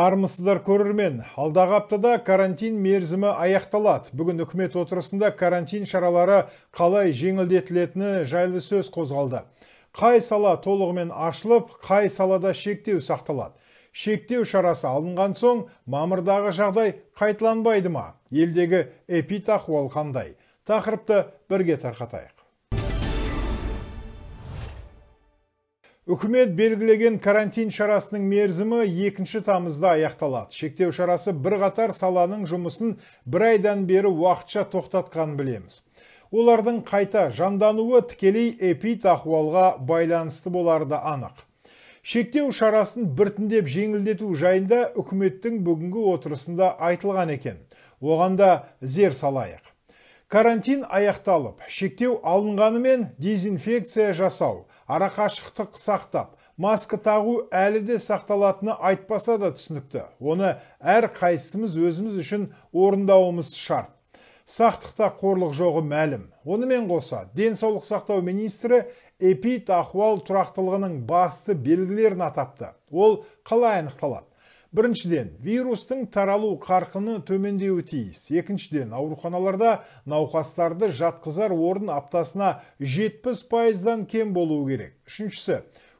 армысыздар көрермен алдағы аптада карантин мерзімі аяқталады бүгін үкімет отырысында карантин шаралары қалай жеңілдетілетіні жайлы сөз қозғалды қай сала толығымен ашылып қай салада шектеу сақталады шектеу шарасы алынған соң мамырдағы жағдай қайталанбайды ма елдегі эпид ахуал қандай тақырыпты бірге тарқатайық үкімет белгілеген карантин шарасының мерзімі екінші тамызда аяқталады шектеу шарасы бірқатар саланың жұмысын бір айдан бері уақытша тоқтатқанын білеміз олардың қайта жандануы тікелей эпид ахуалға байланысты болары да анық шектеу шарасын біртіндеп жеңілдету жайында үкіметтің бүгінгі отырысында айтылған екен оғанда зер салайық карантин аяқталып шектеу алынғанымен дезинфекция жасау арақашықтық сақтап маска тағу әлі де сақталатыны айтпаса да түсінікті оны әр қайсымыз өзіміз үшін орындауымыз шарт сақтықта қорлық жоғы мәлім онымен қоса денсаулық сақтау министрі эпид ахуал тұрақтылығының басты белгілерін атапты ол қалай анықталады біріншіден вирустың таралу қарқыны төмендеуі тиіс екіншіден ауруханаларда науқастарды жатқызар орын аптасына 70 пайыздан кем болуы керек үшіншісі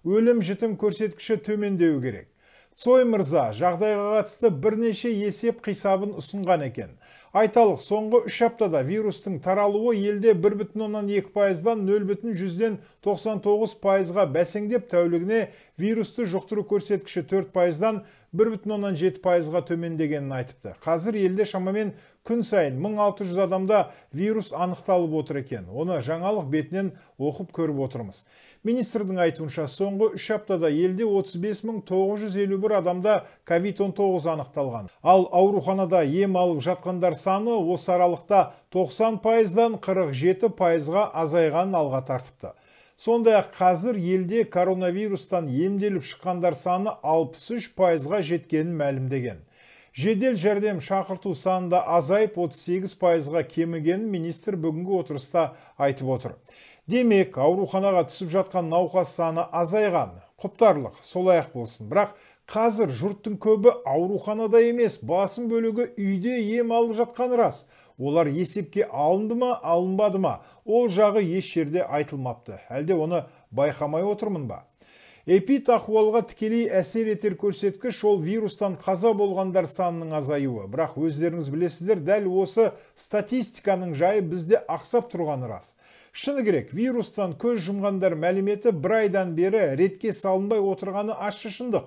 өлім жітім көрсеткіші төмендеуі керек цой мырза жағдайға қатысты бірнеше есеп қисабын ұсынған екен Айталық, соңғы үш аптада вирустың таралуы елде 1,2 пайыздан 99 пайызға бәсеңдеп тәулігіне вирусты жұқтыру көрсеткіші 4 пайыздан 1,7 пайызға төмендегенін айтыпты. Қазір елде шамамен күн сайын 1600 адамда вирус анықталып отыр екен. Оны жаңалық бетінен оқып көріп отырмыз. Министрдің айтуынша соңғы үш аптада елде 35951 адамда COVID-19 анықталған. Ал ауруханада ем алып жатқандар саны осы аралықта 90 пайыздан 47 пайызға азайғанын алға тартыпты. Сондай қазір елде коронавирустан емделіп шыққандар саны 63 пайызға жеткенін мәлімдеген. Жедел жәрдем шақырту санында азайып 38 пайызға кемігенін министр бүгінгі отырыста айтып отыр. Демек, ауруханаға түсіп жатқан науқас саны азайған. Құптарлық, солай болсын. Бірақ қазір жұрттың көбі ауруханада емес басым бөлігі үйде ем алып жатқаны рас олар есепке алынды ма алынбады ма ол жағы еш жерде айтылмапты әлде оны байқамай отырмын ба эпид ахуалға тікелей әсер етер көрсеткіш ол вирустан қаза болғандар санының азаюы бірақ өздеріңіз білесіздер дәл осы статистиканың жайы бізде ақсап тұрғаны рас шыны керек вирустан көз жұмғандар мәліметі бір айдан бері ретке салынбай отырғаны ащы шындық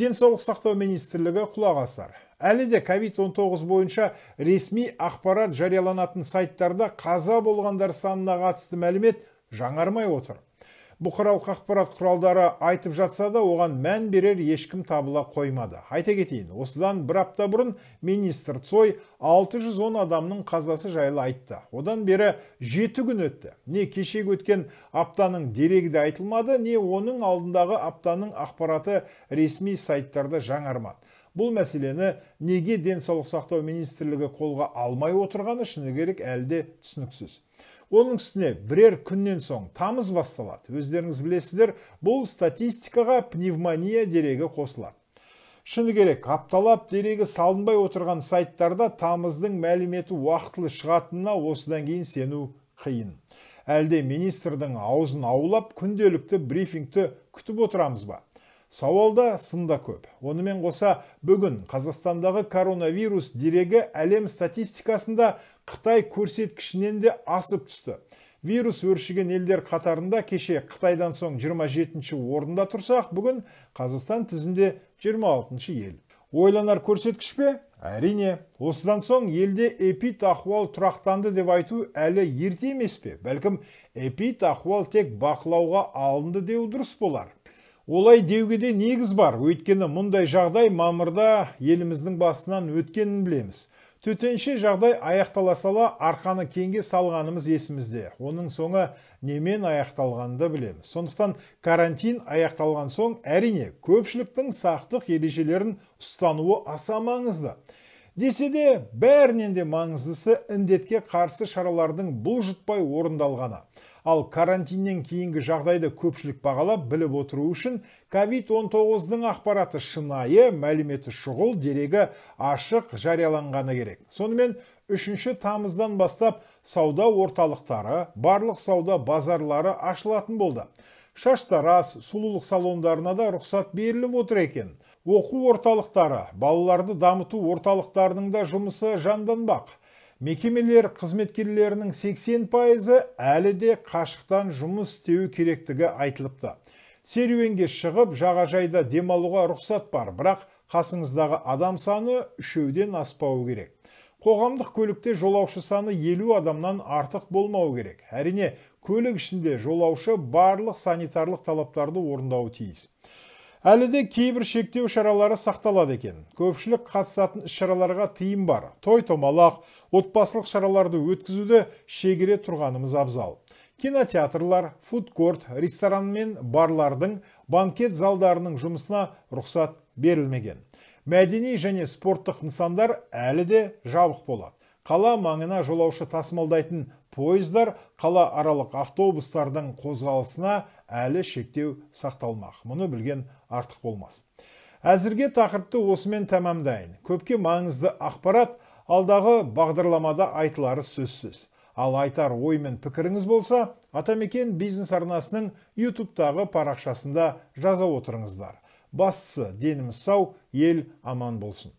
денсаулық сақтау министрлігі құлақ асар әлі де covid 19 бойынша ресми ақпарат жарияланатын сайттарда қаза болғандар санына қатысты мәлімет жаңармай отыр бұқаралық ақпарат құралдары айтып жатса да оған мән берер ешкім табыла қоймады айта кетейін осыдан бір апта бұрын министр цой 610 адамның қазасы жайлы айтты одан бері жеті күн өтті не кешегі өткен аптаның дерегі де айтылмады не оның алдындағы аптаның ақпараты ресми сайттарда жаңармады бұл мәселені неге денсаулық сақтау министрлігі қолға алмай отырғаны шыны керек әлде түсініксіз оның үстіне бірер күннен соң тамыз басталады өздеріңіз білесіздер бұл статистикаға пневмония дерегі қосылады шыны керек апталап дерегі салынбай отырған сайттарда тамыздың мәліметі уақытылы шығатынына осыдан кейін сену қиын әлде министрдің аузын аулап күнделікті брифингті күтіп отырамыз ба сауалда сында көп онымен қоса бүгін қазақстандағы коронавирус дерегі әлем статистикасында қытай көрсеткішінен де асып түсті вирус өршіген елдер қатарында кеше қытайдан соң 27-ші орында тұрсақ бүгін қазақстан тізімде 26-шы ел ойланар көрсеткіш пе әрине осыдан соң елде эпид ахуал тұрақтанды деп айту әлі ерте емес пе бәлкім эпид ахуал тек бақылауға алынды деу дұрыс болар Олай деуге де негіз бар, өйткені мұндай жағдай мамырда еліміздің басынан өткенін білеміз. Төтенше жағдай аяқтала сала арқаны кеңге салғанымыз есімізде. Оның соңы немен аяқталғанды білеміз. Сондықтан карантин аяқталған соң әрине көпшіліктің сақтық ережелерін ұстануы аса маңызды. Десе де бәрінен де маңыздысы індетке қарсы шаралардың бұлжытпай орындалғаны ал карантиннен кейінгі жағдайды көпшілік бағалап біліп отыру үшін covid 19 дың ақпараты шынайы мәліметі шұғыл дерегі ашық жарияланғаны керек сонымен үшінші тамыздан бастап сауда орталықтары барлық сауда базарлары ашылатын болды шаштараз сұлулық салондарына да рұқсат беріліп отыр екен оқу орталықтары балаларды дамыту орталықтарының да жұмысы жанданбақ мекемелер қызметкерлерінің 80 пайызы әлі де қашықтан жұмыс істеуі керектігі айтылыпты серуенге шығып жағажайда демалуға рұқсат бар бірақ қасыңыздағы адам саны үшеуден аспауы керек қоғамдық көлікте жолаушы саны елу адамнан артық болмау керек әрине көлік ішінде жолаушы барлық санитарлық талаптарды орындауы тиіс әлі де кейбір шектеу шаралары сақталады екен көпшілік қатысатын іс шараларға тыйым бар той томалақ отбасылық шараларды өткізуді шегере тұрғанымыз абзал кинотеатрлар фудкорт ресторан мен барлардың банкет залдарының жұмысына рұқсат берілмеген мәдени және спорттық нысандар әлі де жабық болады қала маңына жолаушы тасымалдайтын пойыздар қала аралық автобустардың қозғалысына әлі шектеу сақталмақ мұны білген артық болмас әзірге тақырыпты осымен тәмамдайын көпке маңызды ақпарат алдағы бағдарламада айтылары сөзсіз ал айтар ой мен пікіріңіз болса атамекен бизнес арнасының ютубтағы парақшасында жаза отырыңыздар бастысы деніміз сау ел аман болсын